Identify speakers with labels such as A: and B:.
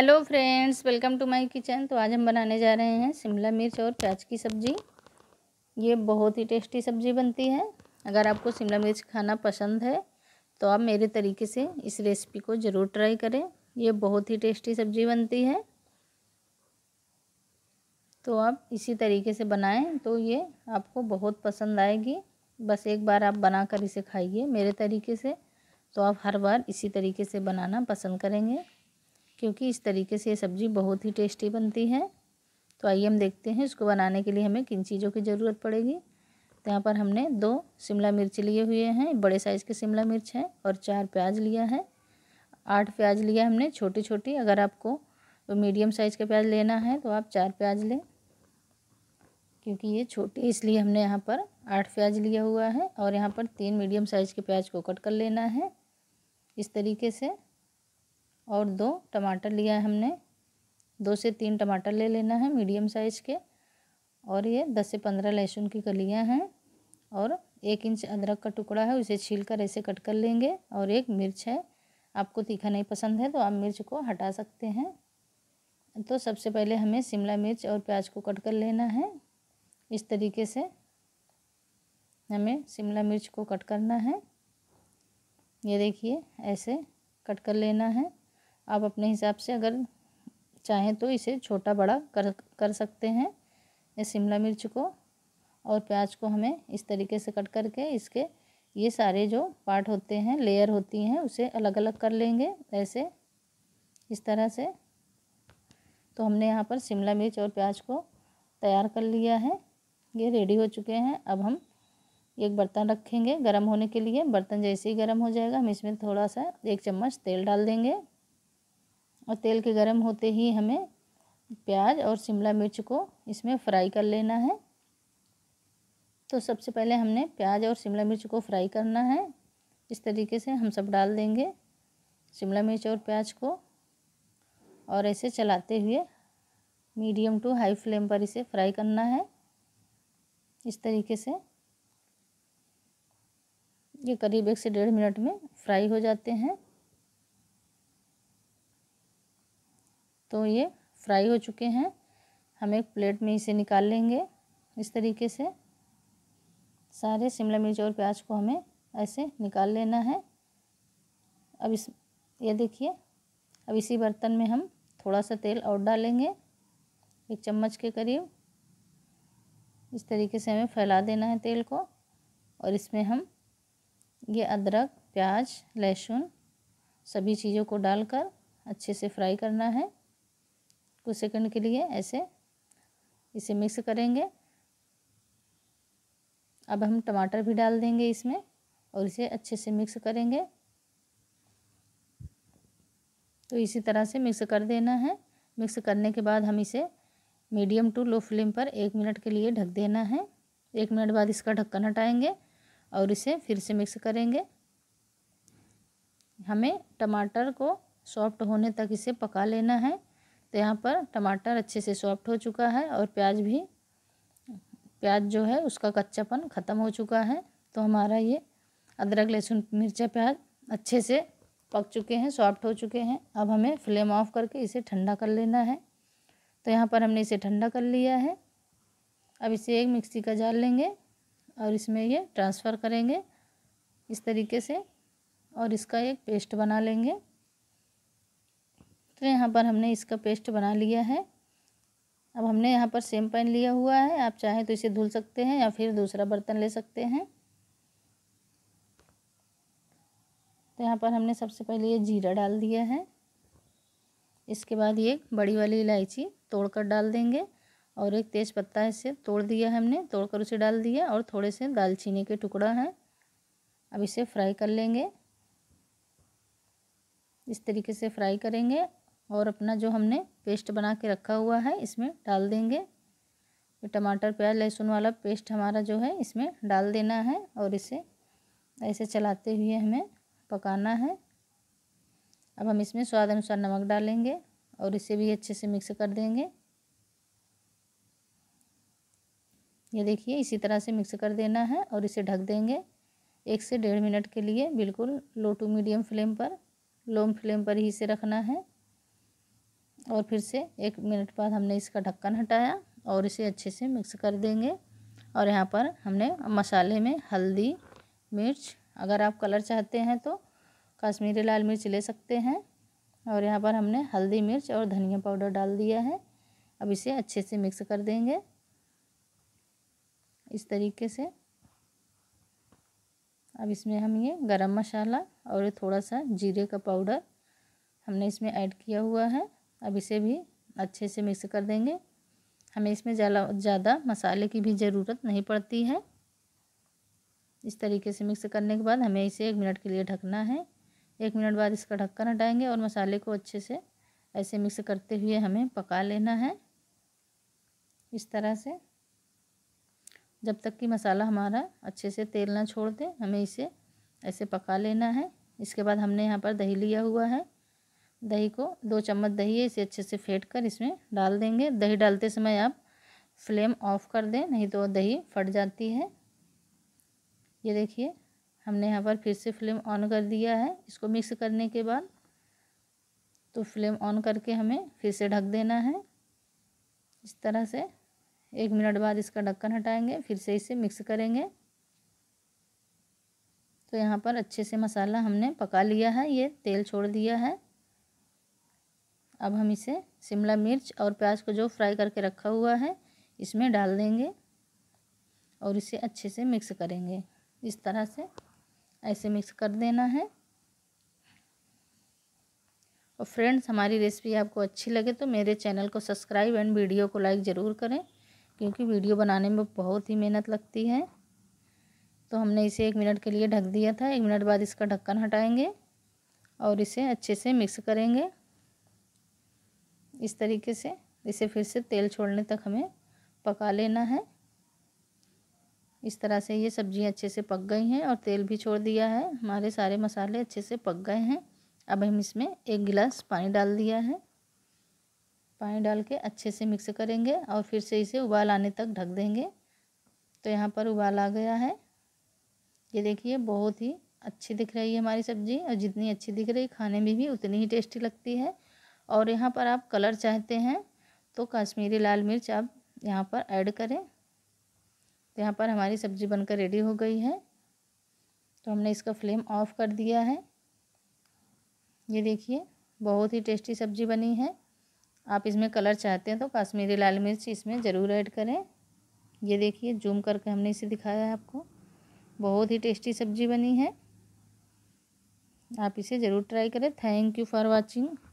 A: hello friends welcome to my kitchen तो आज हम बनाने जा रहे हैं शिमला मिर्च और प्याज की सब्ज़ी ये बहुत ही टेस्टी सब्ज़ी बनती है अगर आपको शिमला मिर्च खाना पसंद है तो आप मेरे तरीके से इस रेसिपी को ज़रूर ट्राई करें ये बहुत ही टेस्टी सब्ज़ी बनती है तो आप इसी तरीके से बनाएं तो ये आपको बहुत पसंद आएगी बस एक बार आप बना कर इसे खाइए मेरे तरीके से तो आप हर बार इसी तरीके से बनाना पसंद करेंगे क्योंकि इस तरीके से ये सब्ज़ी बहुत ही टेस्टी बनती है तो आइए हम देखते हैं इसको बनाने के लिए हमें किन चीज़ों की ज़रूरत पड़ेगी तो यहाँ पर हमने दो शिमला मिर्च लिए हुए हैं बड़े साइज़ के शिमला मिर्च है और चार प्याज लिया है आठ प्याज लिया हमने छोटी छोटी अगर आपको तो मीडियम साइज़ का प्याज लेना है तो आप चार प्याज लें क्योंकि ये छोटे इसलिए हमने यहाँ पर आठ प्याज लिया हुआ है और यहाँ पर तीन मीडियम साइज़ के प्याज को कट कर लेना है इस तरीके से और दो टमाटर लिया है हमने दो से तीन टमाटर ले लेना है मीडियम साइज़ के और ये दस से पंद्रह लहसुन की कलियां हैं और एक इंच अदरक का टुकड़ा है उसे छील कर ऐसे कट कर लेंगे और एक मिर्च है आपको तीखा नहीं पसंद है तो आप मिर्च को हटा सकते हैं तो सबसे पहले हमें शिमला मिर्च और प्याज को कट कर लेना है इस तरीके से हमें शिमला मिर्च को कट करना है ये देखिए ऐसे कट कर लेना है आप अपने हिसाब से अगर चाहें तो इसे छोटा बड़ा कर कर सकते हैं इस शिमला मिर्च को और प्याज को हमें इस तरीके से कट करके इसके ये सारे जो पार्ट होते हैं लेयर होती हैं उसे अलग अलग कर लेंगे ऐसे इस तरह से तो हमने यहाँ पर शिमला मिर्च और प्याज को तैयार कर लिया है ये रेडी हो चुके हैं अब हम एक बर्तन रखेंगे गर्म होने के लिए बर्तन जैसे ही गर्म हो जाएगा हम इसमें थोड़ा सा एक चम्मच तेल डाल देंगे और तेल के गर्म होते ही हमें प्याज और शिमला मिर्च को इसमें फ्राई कर लेना है तो सबसे पहले हमने प्याज और शिमला मिर्च को फ्राई करना है इस तरीके से हम सब डाल देंगे शिमला मिर्च और प्याज को और ऐसे चलाते हुए मीडियम टू हाई फ्लेम पर इसे फ्राई करना है इस तरीके से ये करीब एक से डेढ़ मिनट में फ्राई हो जाते हैं तो ये फ्राई हो चुके हैं हम एक प्लेट में इसे निकाल लेंगे इस तरीके से सारे शिमला मिर्च और प्याज को हमें ऐसे निकाल लेना है अब इस ये देखिए अब इसी बर्तन में हम थोड़ा सा तेल और डालेंगे एक चम्मच के करीब इस तरीके से हमें फैला देना है तेल को और इसमें हम ये अदरक प्याज लहसुन सभी चीज़ों को डालकर अच्छे से फ्राई करना है कुछ सेकंड के लिए ऐसे इसे मिक्स करेंगे अब हम टमाटर भी डाल देंगे इसमें और इसे अच्छे से मिक्स करेंगे तो इसी तरह से मिक्स कर देना है मिक्स करने के बाद हम इसे मीडियम टू लो फ्लेम पर एक मिनट के लिए ढक देना है एक मिनट बाद इसका ढक्कन हटाएंगे और इसे फिर से मिक्स करेंगे हमें टमाटर को सॉफ्ट होने तक इसे पका लेना है तो यहाँ पर टमाटर अच्छे से सॉफ्ट हो चुका है और प्याज भी प्याज जो है उसका कच्चापन ख़त्म हो चुका है तो हमारा ये अदरक लहसुन मिर्चा प्याज अच्छे से पक चुके हैं सॉफ्ट हो चुके हैं अब हमें फ्लेम ऑफ करके इसे ठंडा कर लेना है तो यहाँ पर हमने इसे ठंडा कर लिया है अब इसे एक मिक्सी का जाल लेंगे और इसमें ये ट्रांसफ़र करेंगे इस तरीके से और इसका एक पेस्ट बना लेंगे तो यहाँ पर हमने इसका पेस्ट बना लिया है अब हमने यहाँ पर सेम पैन लिया हुआ है आप चाहें तो इसे धुल सकते हैं या फिर दूसरा बर्तन ले सकते हैं तो यहाँ पर हमने सबसे पहले ये जीरा डाल दिया है इसके बाद ये बड़ी वाली इलायची तोड़कर डाल देंगे और एक तेज़ पत्ता इसे तोड़ दिया हमने तोड़कर उसे डाल दिया और थोड़े से दालचीनी के टुकड़ा हैं अब इसे फ्राई कर लेंगे इस तरीके से फ्राई करेंगे और अपना जो हमने पेस्ट बना के रखा हुआ है इसमें डाल देंगे टमाटर प्याज लहसुन वाला पेस्ट हमारा जो है इसमें डाल देना है और इसे ऐसे चलाते हुए हमें पकाना है अब हम इसमें स्वाद अनुसार नमक डालेंगे और इसे भी अच्छे से मिक्स कर देंगे ये देखिए इसी तरह से मिक्स कर देना है और इसे ढक देंगे एक से डेढ़ मिनट के लिए बिल्कुल लो टू मीडियम फ्लेम पर लो फ्लेम पर ही इसे रखना है और फिर से एक मिनट बाद हमने इसका ढक्कन हटाया और इसे अच्छे से मिक्स कर देंगे और यहाँ पर हमने मसाले में हल्दी मिर्च अगर आप कलर चाहते हैं तो कश्मीरी लाल मिर्च ले सकते हैं और यहाँ पर हमने हल्दी मिर्च और धनिया पाउडर डाल दिया है अब इसे अच्छे से मिक्स कर देंगे इस तरीके से अब इसमें हम ये गरम मसाला और थोड़ा सा जीरे का पाउडर हमने इसमें ऐड किया हुआ है अब इसे भी अच्छे से मिक्स कर देंगे हमें इसमें ज़्यादा ज़्यादा मसाले की भी ज़रूरत नहीं पड़ती है इस तरीके से मिक्स करने के बाद हमें इसे एक मिनट के लिए ढकना है एक मिनट बाद इसका ढक्कन हटाएंगे और मसाले को अच्छे से ऐसे मिक्स करते हुए हमें पका लेना है इस तरह से जब तक कि मसाला हमारा अच्छे से तेल ना छोड़ दे हमें इसे ऐसे पका लेना है इसके बाद हमने यहाँ पर दही लिया हुआ है दही को दो चम्मच दही है इसे अच्छे से फेंट कर इसमें डाल देंगे दही डालते समय आप फ्लेम ऑफ कर दें नहीं तो दही फट जाती है ये देखिए हमने यहाँ पर फिर से फ्लेम ऑन कर दिया है इसको मिक्स करने के बाद तो फ्लेम ऑन करके हमें फिर से ढक देना है इस तरह से एक मिनट बाद इसका ढक्कन हटाएंगे फिर से इसे मिक्स करेंगे तो यहाँ पर अच्छे से मसाला हमने पका लिया है ये तेल छोड़ दिया है अब हम इसे शिमला मिर्च और प्याज को जो फ्राई करके रखा हुआ है इसमें डाल देंगे और इसे अच्छे से मिक्स करेंगे इस तरह से ऐसे मिक्स कर देना है और फ्रेंड्स हमारी रेसिपी आपको अच्छी लगे तो मेरे चैनल को सब्सक्राइब एंड वीडियो को लाइक ज़रूर करें क्योंकि वीडियो बनाने में बहुत ही मेहनत लगती है तो हमने इसे एक मिनट के लिए ढक दिया था एक मिनट बाद इसका ढक्कन हटाएंगे और इसे अच्छे से मिक्स करेंगे इस तरीके से इसे फिर से तेल छोड़ने तक हमें पका लेना है इस तरह से ये सब्ज़ी अच्छे से पक गई हैं और तेल भी छोड़ दिया है हमारे सारे मसाले अच्छे से पक गए हैं अब हम इसमें एक गिलास पानी डाल दिया है पानी डाल के अच्छे से मिक्स करेंगे और फिर से इसे उबाल आने तक ढक देंगे तो यहाँ पर उबाल आ गया है ये देखिए बहुत ही अच्छी दिख रही है हमारी सब्ज़ी और जितनी अच्छी दिख रही खाने में भी उतनी ही टेस्टी लगती है और यहाँ पर आप कलर चाहते हैं तो कश्मीरी लाल मिर्च आप यहाँ पर ऐड करें तो यहाँ पर हमारी सब्ज़ी बनकर रेडी हो गई है तो हमने इसका फ्लेम ऑफ कर दिया है ये देखिए बहुत ही टेस्टी सब्ज़ी बनी है आप इसमें कलर चाहते हैं तो कश्मीरी लाल मिर्च इसमें ज़रूर ऐड करें ये देखिए जूम करके हमने इसे दिखाया है आपको बहुत ही टेस्टी सब्ज़ी बनी है आप इसे ज़रूर ट्राई करें थैंक यू फॉर वाचिंग